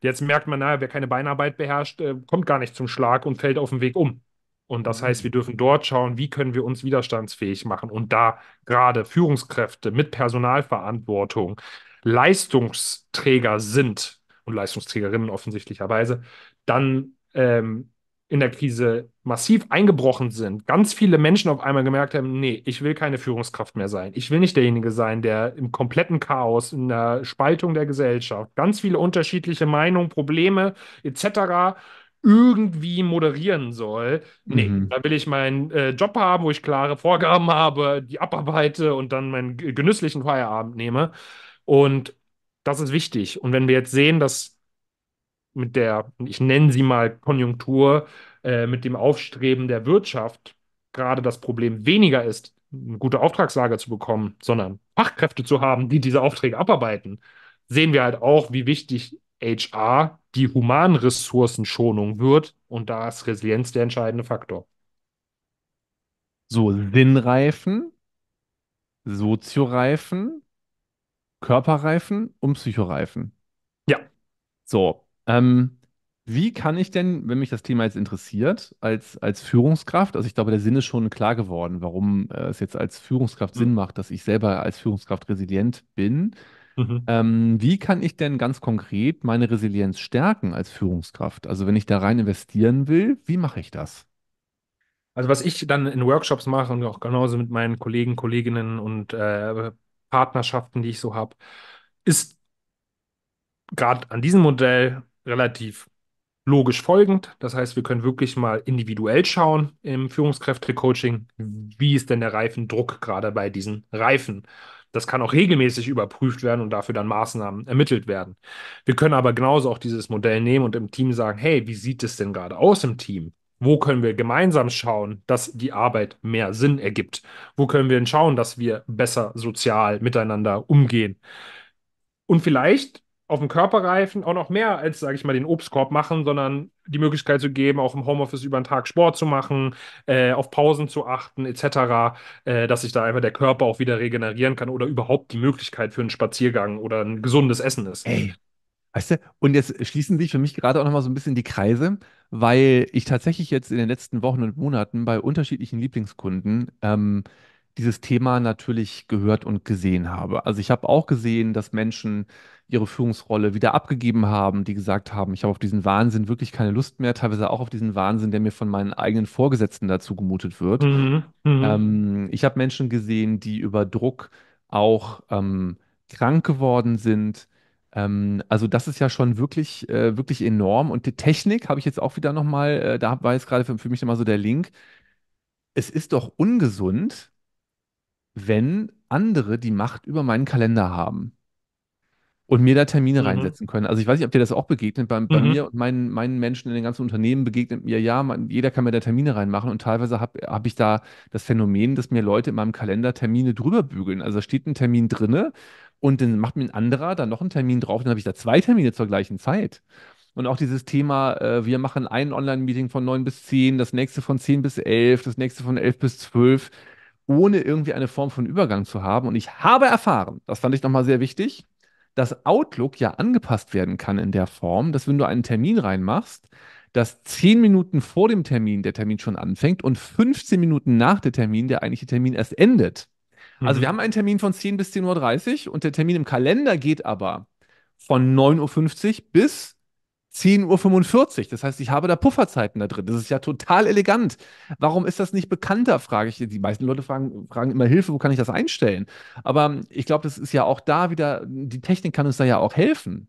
Jetzt merkt man, naja, wer keine Beinarbeit beherrscht, äh, kommt gar nicht zum Schlag und fällt auf dem Weg um. Und das heißt, wir mhm. dürfen dort schauen, wie können wir uns widerstandsfähig machen. Und da gerade Führungskräfte mit Personalverantwortung Leistungsträger sind und Leistungsträgerinnen offensichtlicherweise, dann ähm, in der Krise massiv eingebrochen sind, ganz viele Menschen auf einmal gemerkt haben, nee, ich will keine Führungskraft mehr sein. Ich will nicht derjenige sein, der im kompletten Chaos, in der Spaltung der Gesellschaft, ganz viele unterschiedliche Meinungen, Probleme etc irgendwie moderieren soll. Nee, mhm. da will ich meinen äh, Job haben, wo ich klare Vorgaben habe, die abarbeite und dann meinen genüsslichen Feierabend nehme. Und das ist wichtig. Und wenn wir jetzt sehen, dass mit der, ich nenne sie mal Konjunktur, äh, mit dem Aufstreben der Wirtschaft gerade das Problem weniger ist, eine gute Auftragslage zu bekommen, sondern Fachkräfte zu haben, die diese Aufträge abarbeiten, sehen wir halt auch, wie wichtig HR die Humanressourcenschonung wird. Und da ist Resilienz der entscheidende Faktor. So, Sinnreifen, Sozioreifen, Körperreifen und Psychoreifen. Ja. So, ähm, wie kann ich denn, wenn mich das Thema jetzt interessiert, als, als Führungskraft, also ich glaube, der Sinn ist schon klar geworden, warum äh, es jetzt als Führungskraft mhm. Sinn macht, dass ich selber als Führungskraft resilient bin. Mhm. Ähm, wie kann ich denn ganz konkret meine Resilienz stärken als Führungskraft? Also wenn ich da rein investieren will, wie mache ich das? Also was ich dann in Workshops mache und auch genauso mit meinen Kollegen, Kolleginnen und äh, Partnerschaften, die ich so habe, ist gerade an diesem Modell relativ logisch folgend. Das heißt, wir können wirklich mal individuell schauen im Führungskräfte-Coaching, wie ist denn der Reifendruck gerade bei diesen Reifen. Das kann auch regelmäßig überprüft werden und dafür dann Maßnahmen ermittelt werden. Wir können aber genauso auch dieses Modell nehmen und im Team sagen, hey, wie sieht es denn gerade aus im Team? Wo können wir gemeinsam schauen, dass die Arbeit mehr Sinn ergibt? Wo können wir denn schauen, dass wir besser sozial miteinander umgehen? Und vielleicht auf dem Körperreifen auch noch mehr als, sage ich mal, den Obstkorb machen, sondern die Möglichkeit zu geben, auch im Homeoffice über den Tag Sport zu machen, äh, auf Pausen zu achten, etc., äh, dass sich da einfach der Körper auch wieder regenerieren kann oder überhaupt die Möglichkeit für einen Spaziergang oder ein gesundes Essen ist. Ey. Weißt du, und jetzt schließen sich für mich gerade auch nochmal so ein bisschen die Kreise, weil ich tatsächlich jetzt in den letzten Wochen und Monaten bei unterschiedlichen Lieblingskunden ähm, dieses Thema natürlich gehört und gesehen habe. Also ich habe auch gesehen, dass Menschen ihre Führungsrolle wieder abgegeben haben, die gesagt haben, ich habe auf diesen Wahnsinn wirklich keine Lust mehr, teilweise auch auf diesen Wahnsinn, der mir von meinen eigenen Vorgesetzten dazu gemutet wird. Mhm. Mhm. Ähm, ich habe Menschen gesehen, die über Druck auch ähm, krank geworden sind. Ähm, also das ist ja schon wirklich, äh, wirklich enorm. Und die Technik habe ich jetzt auch wieder nochmal, äh, da war jetzt gerade für, für mich immer so der Link. Es ist doch ungesund, wenn andere die Macht über meinen Kalender haben und mir da Termine mhm. reinsetzen können. Also ich weiß nicht, ob dir das auch begegnet. Bei, bei mhm. mir und meinen, meinen Menschen in den ganzen Unternehmen begegnet mir, ja, man, jeder kann mir da Termine reinmachen und teilweise habe hab ich da das Phänomen, dass mir Leute in meinem Kalender Termine drüber bügeln. Also da steht ein Termin drinne und dann macht mir ein anderer da noch einen Termin drauf, dann habe ich da zwei Termine zur gleichen Zeit. Und auch dieses Thema, äh, wir machen ein Online-Meeting von neun bis zehn, das nächste von zehn bis elf, das nächste von elf bis zwölf ohne irgendwie eine Form von Übergang zu haben. Und ich habe erfahren, das fand ich nochmal sehr wichtig, dass Outlook ja angepasst werden kann in der Form, dass wenn du einen Termin reinmachst, dass zehn Minuten vor dem Termin der Termin schon anfängt und 15 Minuten nach dem Termin der eigentliche Termin erst endet. Also mhm. Also wir haben einen Termin von 10 bis 10.30 Uhr und der Termin im Kalender geht aber von 9.50 Uhr bis 10.45 Uhr. Das heißt, ich habe da Pufferzeiten da drin. Das ist ja total elegant. Warum ist das nicht bekannter, frage ich. Die meisten Leute fragen, fragen immer Hilfe, wo kann ich das einstellen? Aber ich glaube, das ist ja auch da wieder, die Technik kann uns da ja auch helfen.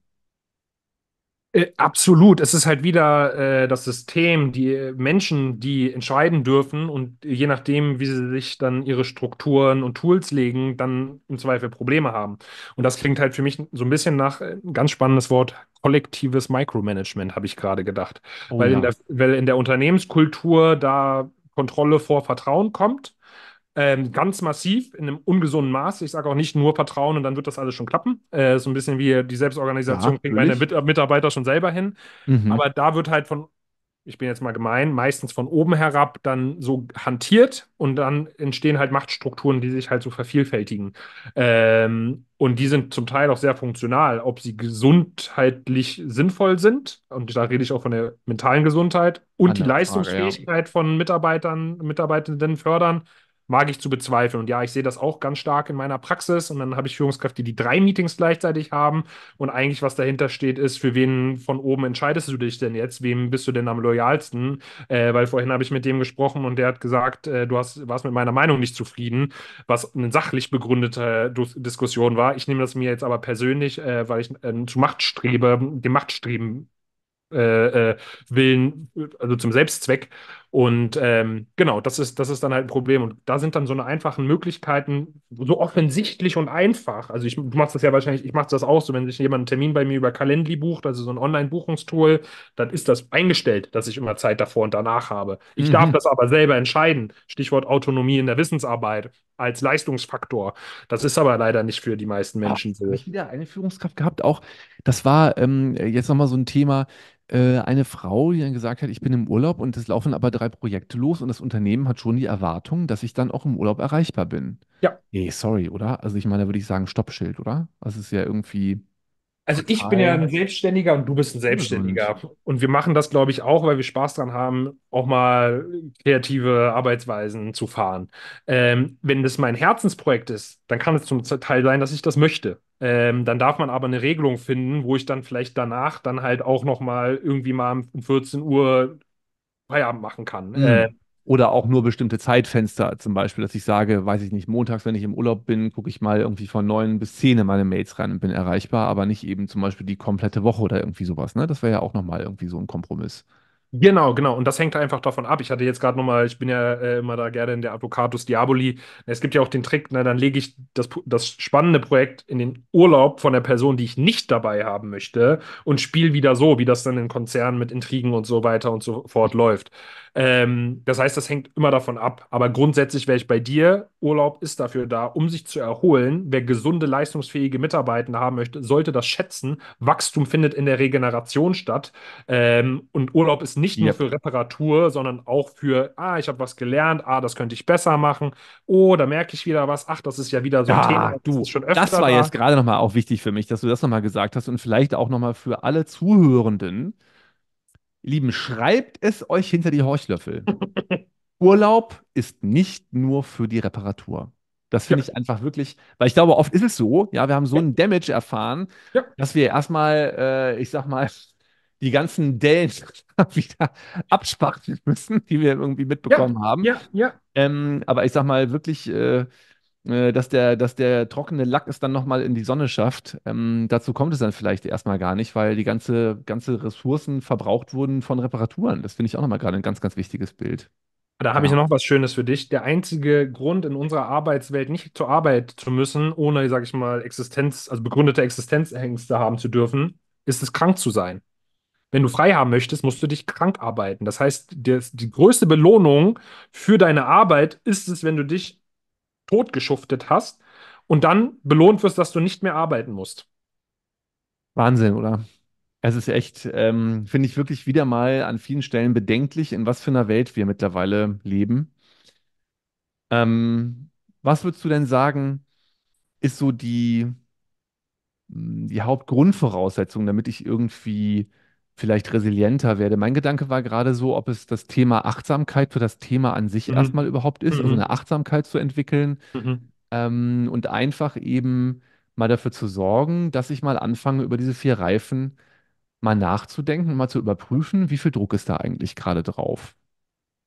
Äh, absolut. Es ist halt wieder äh, das System, die äh, Menschen, die entscheiden dürfen und je nachdem, wie sie sich dann ihre Strukturen und Tools legen, dann im Zweifel Probleme haben. Und das klingt halt für mich so ein bisschen nach, ein äh, ganz spannendes Wort, kollektives Micromanagement, habe ich gerade gedacht. Oh, weil, ja. in der, weil in der Unternehmenskultur da Kontrolle vor Vertrauen kommt ähm, ganz massiv, in einem ungesunden Maß. Ich sage auch nicht nur Vertrauen und dann wird das alles schon klappen. Äh, so ein bisschen wie die Selbstorganisation ja, kriegen meine Mit Mitarbeiter schon selber hin. Mhm. Aber da wird halt von, ich bin jetzt mal gemein, meistens von oben herab dann so hantiert und dann entstehen halt Machtstrukturen, die sich halt so vervielfältigen. Ähm, und die sind zum Teil auch sehr funktional, ob sie gesundheitlich sinnvoll sind. Und da rede ich auch von der mentalen Gesundheit und Andere die Leistungsfähigkeit Frage, ja. von Mitarbeitern, Mitarbeitenden fördern mag ich zu bezweifeln. Und ja, ich sehe das auch ganz stark in meiner Praxis. Und dann habe ich Führungskräfte, die drei Meetings gleichzeitig haben. Und eigentlich, was dahinter steht, ist, für wen von oben entscheidest du dich denn jetzt? Wem bist du denn am loyalsten? Äh, weil vorhin habe ich mit dem gesprochen und der hat gesagt, äh, du hast, warst mit meiner Meinung nicht zufrieden, was eine sachlich begründete Diskussion war. Ich nehme das mir jetzt aber persönlich, äh, weil ich äh, zu Macht strebe, dem Machtstreben äh, äh, Willen, also zum Selbstzweck und ähm, genau, das ist, das ist dann halt ein Problem. Und da sind dann so eine einfachen Möglichkeiten so offensichtlich und einfach. Also ich, du machst das ja wahrscheinlich, ich mache das auch so, wenn sich jemand einen Termin bei mir über Calendly bucht, also so ein Online-Buchungstool, dann ist das eingestellt, dass ich immer Zeit davor und danach habe. Ich mhm. darf das aber selber entscheiden. Stichwort Autonomie in der Wissensarbeit als Leistungsfaktor. Das ist aber leider nicht für die meisten ah, Menschen so. Ich wieder eine Führungskraft gehabt, auch das war ähm, jetzt nochmal so ein Thema, äh, eine Frau, die dann gesagt hat, ich bin im Urlaub und es laufen aber drei Projekte los und das Unternehmen hat schon die Erwartung, dass ich dann auch im Urlaub erreichbar bin. Ja. Nee, sorry, oder? Also ich meine, da würde ich sagen, Stoppschild, oder? Das also ist ja irgendwie. Also ich bin ja ein Selbstständiger und du bist ein Selbstständiger. Und wir machen das, glaube ich, auch, weil wir Spaß dran haben, auch mal kreative Arbeitsweisen zu fahren. Ähm, wenn das mein Herzensprojekt ist, dann kann es zum Teil sein, dass ich das möchte. Ähm, dann darf man aber eine Regelung finden, wo ich dann vielleicht danach dann halt auch nochmal irgendwie mal um 14 Uhr Feierabend machen kann. Ne? Mhm. Äh, oder auch nur bestimmte Zeitfenster, zum Beispiel, dass ich sage, weiß ich nicht, montags, wenn ich im Urlaub bin, gucke ich mal irgendwie von neun bis zehn in meine Mails rein und bin erreichbar, aber nicht eben zum Beispiel die komplette Woche oder irgendwie sowas. Ne? Das wäre ja auch nochmal irgendwie so ein Kompromiss. Genau, genau. Und das hängt einfach davon ab. Ich hatte jetzt gerade nochmal, ich bin ja äh, immer da gerne in der Advocatus Diaboli. Es gibt ja auch den Trick, na, dann lege ich das, das spannende Projekt in den Urlaub von der Person, die ich nicht dabei haben möchte und spiele wieder so, wie das dann in Konzernen mit Intrigen und so weiter und so fort läuft. Ähm, das heißt, das hängt immer davon ab. Aber grundsätzlich wäre ich bei dir. Urlaub ist dafür da, um sich zu erholen. Wer gesunde, leistungsfähige Mitarbeiter haben möchte, sollte das schätzen. Wachstum findet in der Regeneration statt. Ähm, und Urlaub ist nicht nur für Reparatur, sondern auch für, ah, ich habe was gelernt, ah, das könnte ich besser machen, oh, da merke ich wieder was, ach, das ist ja wieder so ja, ein Thema. Du, das, schon öfter das war da. jetzt gerade nochmal auch wichtig für mich, dass du das nochmal gesagt hast und vielleicht auch nochmal für alle Zuhörenden. Lieben, schreibt es euch hinter die Horchlöffel. Urlaub ist nicht nur für die Reparatur. Das finde ja. ich einfach wirklich, weil ich glaube, oft ist es so, ja, wir haben so einen Damage erfahren, ja. dass wir erstmal, äh, ich sag mal, die ganzen Dellen wieder abspachteln müssen, die wir irgendwie mitbekommen ja, haben. Ja, ja. Ähm, aber ich sag mal wirklich, äh, äh dass, der, dass der trockene Lack es dann nochmal in die Sonne schafft. Ähm, dazu kommt es dann vielleicht erstmal gar nicht, weil die ganze, ganze Ressourcen verbraucht wurden von Reparaturen. Das finde ich auch nochmal gerade ein ganz, ganz wichtiges Bild. Da habe ich genau. noch was Schönes für dich. Der einzige Grund in unserer Arbeitswelt nicht zur Arbeit zu müssen, ohne, sag ich mal, Existenz, also begründete Existenzängste haben zu dürfen, ist es, krank zu sein wenn du frei haben möchtest, musst du dich krank arbeiten. Das heißt, die, die größte Belohnung für deine Arbeit ist es, wenn du dich totgeschuftet hast und dann belohnt wirst, dass du nicht mehr arbeiten musst. Wahnsinn, oder? Es ist echt, ähm, finde ich wirklich wieder mal an vielen Stellen bedenklich, in was für einer Welt wir mittlerweile leben. Ähm, was würdest du denn sagen, ist so die, die Hauptgrundvoraussetzung, damit ich irgendwie vielleicht resilienter werde. Mein Gedanke war gerade so, ob es das Thema Achtsamkeit für das Thema an sich mhm. erstmal überhaupt ist, also mhm. also eine Achtsamkeit zu entwickeln mhm. ähm, und einfach eben mal dafür zu sorgen, dass ich mal anfange, über diese vier Reifen mal nachzudenken, mal zu überprüfen, wie viel Druck ist da eigentlich gerade drauf.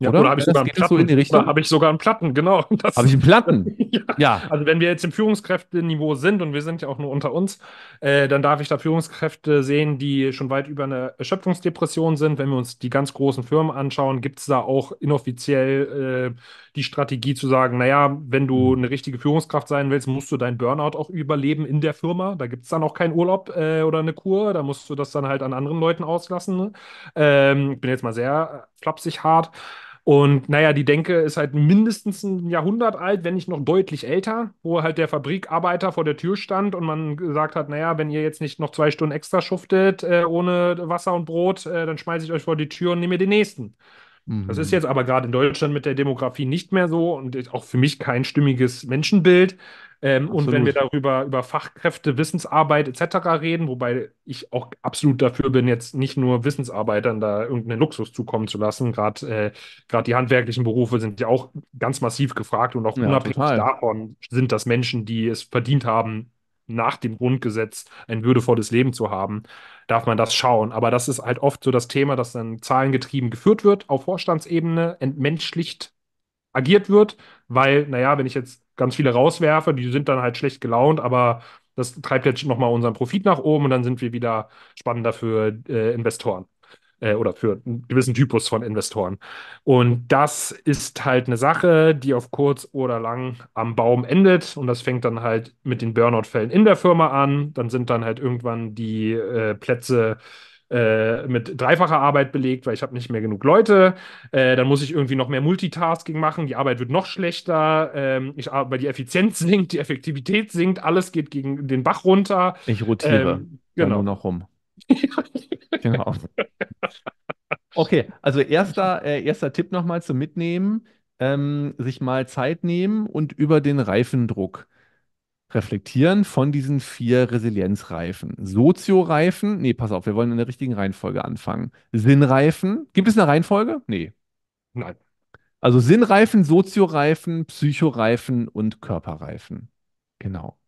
Ja, oder? oder habe ich, ja, so hab ich sogar einen Platten? genau. Habe ich einen Platten? ja. ja. Also wenn wir jetzt im Führungskräfteniveau sind und wir sind ja auch nur unter uns, äh, dann darf ich da Führungskräfte sehen, die schon weit über eine Erschöpfungsdepression sind. Wenn wir uns die ganz großen Firmen anschauen, gibt es da auch inoffiziell äh, die Strategie zu sagen, naja, wenn du mhm. eine richtige Führungskraft sein willst, musst du deinen Burnout auch überleben in der Firma. Da gibt es dann auch keinen Urlaub äh, oder eine Kur, da musst du das dann halt an anderen Leuten auslassen. Ne? Ähm, ich bin jetzt mal sehr flapsig hart. Und naja, die Denke ist halt mindestens ein Jahrhundert alt, wenn nicht noch deutlich älter, wo halt der Fabrikarbeiter vor der Tür stand und man gesagt hat, naja, wenn ihr jetzt nicht noch zwei Stunden extra schuftet äh, ohne Wasser und Brot, äh, dann schmeiße ich euch vor die Tür und nehme mir den nächsten. Mhm. Das ist mhm. jetzt aber gerade in Deutschland mit der Demografie nicht mehr so und auch für mich kein stimmiges Menschenbild. Ähm, und wenn wir darüber über Fachkräfte, Wissensarbeit etc. reden, wobei ich auch absolut dafür bin, jetzt nicht nur Wissensarbeitern da irgendeinen Luxus zukommen zu lassen. Gerade äh, die handwerklichen Berufe sind ja auch ganz massiv gefragt und auch ja, unabhängig total. davon sind das Menschen, die es verdient haben, nach dem Grundgesetz ein würdevolles Leben zu haben, darf man das schauen. Aber das ist halt oft so das Thema, dass dann zahlengetrieben geführt wird, auf Vorstandsebene entmenschlicht agiert wird, weil, naja, wenn ich jetzt ganz viele rauswerfe, die sind dann halt schlecht gelaunt, aber das treibt jetzt nochmal unseren Profit nach oben und dann sind wir wieder spannender für äh, Investoren äh, oder für einen gewissen Typus von Investoren. Und das ist halt eine Sache, die auf kurz oder lang am Baum endet und das fängt dann halt mit den Burnout-Fällen in der Firma an, dann sind dann halt irgendwann die äh, Plätze äh, mit dreifacher Arbeit belegt, weil ich habe nicht mehr genug Leute. Äh, dann muss ich irgendwie noch mehr Multitasking machen. Die Arbeit wird noch schlechter. Ähm, ich, weil die Effizienz sinkt, die Effektivität sinkt. Alles geht gegen den Bach runter. Ich rotiere ähm, genau. nur noch rum. genau. Okay, also erster, äh, erster Tipp nochmal zum Mitnehmen. Ähm, sich mal Zeit nehmen und über den Reifendruck reflektieren von diesen vier Resilienzreifen. Sozioreifen, nee, pass auf, wir wollen in der richtigen Reihenfolge anfangen. Sinnreifen, gibt es eine Reihenfolge? Nee. Nein. Also Sinnreifen, Sozioreifen, Psychoreifen und Körperreifen. Genau.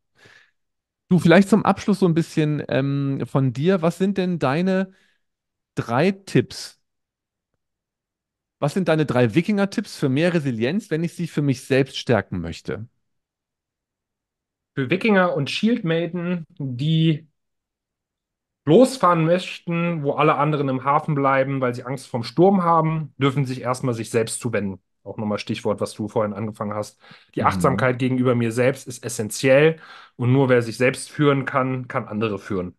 Du, vielleicht zum Abschluss so ein bisschen ähm, von dir. Was sind denn deine drei Tipps? Was sind deine drei Wikinger-Tipps für mehr Resilienz, wenn ich sie für mich selbst stärken möchte? für Wikinger und Shield Maiden, die losfahren möchten, wo alle anderen im Hafen bleiben, weil sie Angst vorm Sturm haben, dürfen sich erstmal sich selbst zuwenden. Auch nochmal Stichwort, was du vorhin angefangen hast. Die mhm. Achtsamkeit gegenüber mir selbst ist essentiell und nur wer sich selbst führen kann, kann andere führen.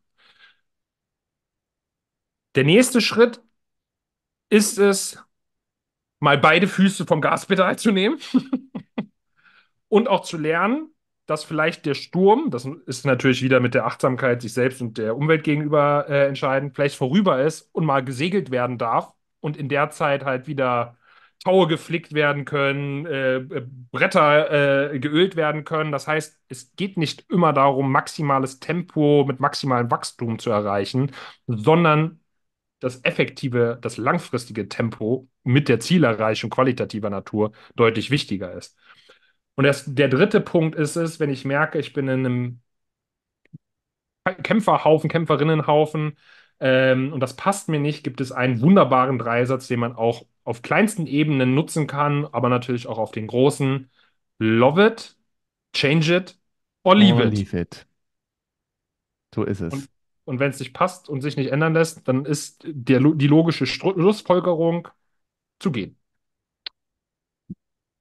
Der nächste Schritt ist es, mal beide Füße vom Gaspedal zu nehmen und auch zu lernen, dass vielleicht der Sturm, das ist natürlich wieder mit der Achtsamkeit sich selbst und der Umwelt gegenüber äh, entscheidend, vielleicht vorüber ist und mal gesegelt werden darf und in der Zeit halt wieder Taue geflickt werden können, äh, Bretter äh, geölt werden können. Das heißt, es geht nicht immer darum, maximales Tempo mit maximalem Wachstum zu erreichen, sondern das effektive, das langfristige Tempo mit der Zielerreichung qualitativer Natur deutlich wichtiger ist. Und das, der dritte Punkt ist es, wenn ich merke, ich bin in einem Kämpferhaufen, Kämpferinnenhaufen ähm, und das passt mir nicht, gibt es einen wunderbaren Dreisatz, den man auch auf kleinsten Ebenen nutzen kann, aber natürlich auch auf den großen. Love it, change it or leave, or it. it. So ist es. Und, und wenn es nicht passt und sich nicht ändern lässt, dann ist der, die logische Schlussfolgerung zu gehen.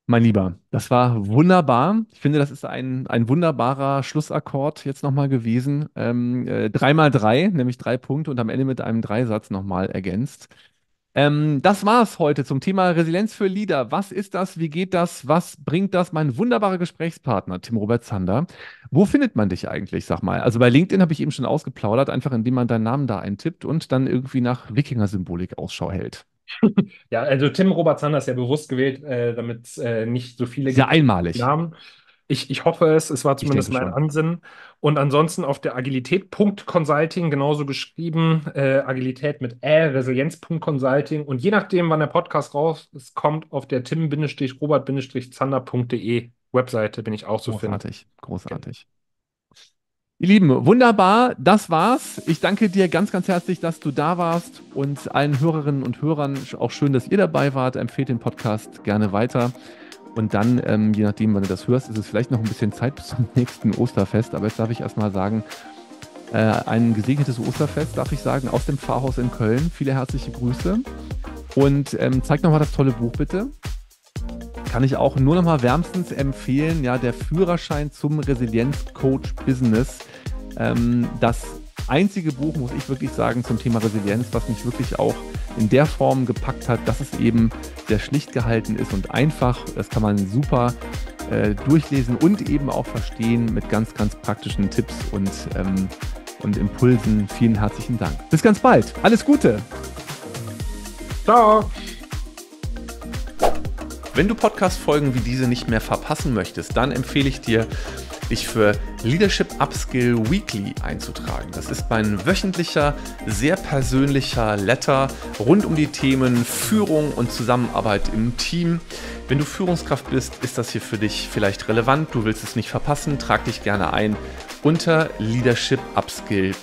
Mein Lieber, das war wunderbar. Ich finde, das ist ein, ein wunderbarer Schlussakkord jetzt nochmal gewesen. Ähm, äh, dreimal drei, nämlich drei Punkte und am Ende mit einem Dreisatz nochmal ergänzt. Ähm, das war's heute zum Thema Resilienz für Leader. Was ist das? Wie geht das? Was bringt das? Mein wunderbarer Gesprächspartner, Tim Robert Zander. Wo findet man dich eigentlich, sag mal? Also bei LinkedIn habe ich eben schon ausgeplaudert, einfach indem man deinen Namen da eintippt und dann irgendwie nach Wikinger-Symbolik Ausschau hält. ja, also Tim Robert Zander ist ja bewusst gewählt, äh, damit äh, nicht so viele Sehr einmalig. Namen. Ich, ich hoffe es, es war zumindest mein schon. Ansinnen. Und ansonsten auf der Agilität.consulting genauso geschrieben, äh, Agilität mit Ä, Resilienz.consulting und je nachdem, wann der Podcast rauskommt, auf der tim-robert-zander.de Webseite bin ich auch zu großartig, finden. Großartig, großartig. Ihr Lieben, wunderbar, das war's. Ich danke dir ganz, ganz herzlich, dass du da warst und allen Hörerinnen und Hörern auch schön, dass ihr dabei wart. Empfehlt den Podcast gerne weiter. Und dann, ähm, je nachdem, wann du das hörst, ist es vielleicht noch ein bisschen Zeit bis zum nächsten Osterfest. Aber jetzt darf ich erstmal sagen, äh, ein gesegnetes Osterfest, darf ich sagen, aus dem Pfarrhaus in Köln. Viele herzliche Grüße. Und ähm, zeig nochmal das tolle Buch bitte kann ich auch nur noch mal wärmstens empfehlen. Ja, der Führerschein zum Resilienzcoach Business. Ähm, das einzige Buch, muss ich wirklich sagen, zum Thema Resilienz, was mich wirklich auch in der Form gepackt hat, dass es eben sehr schlicht gehalten ist und einfach. Das kann man super äh, durchlesen und eben auch verstehen mit ganz, ganz praktischen Tipps und, ähm, und Impulsen. Vielen herzlichen Dank. Bis ganz bald. Alles Gute. Ciao. Wenn du Podcast-Folgen wie diese nicht mehr verpassen möchtest, dann empfehle ich dir, dich für Leadership Upskill Weekly einzutragen. Das ist mein wöchentlicher, sehr persönlicher Letter rund um die Themen Führung und Zusammenarbeit im Team. Wenn du Führungskraft bist, ist das hier für dich vielleicht relevant. Du willst es nicht verpassen. Trag dich gerne ein unter leadershipupskill.de.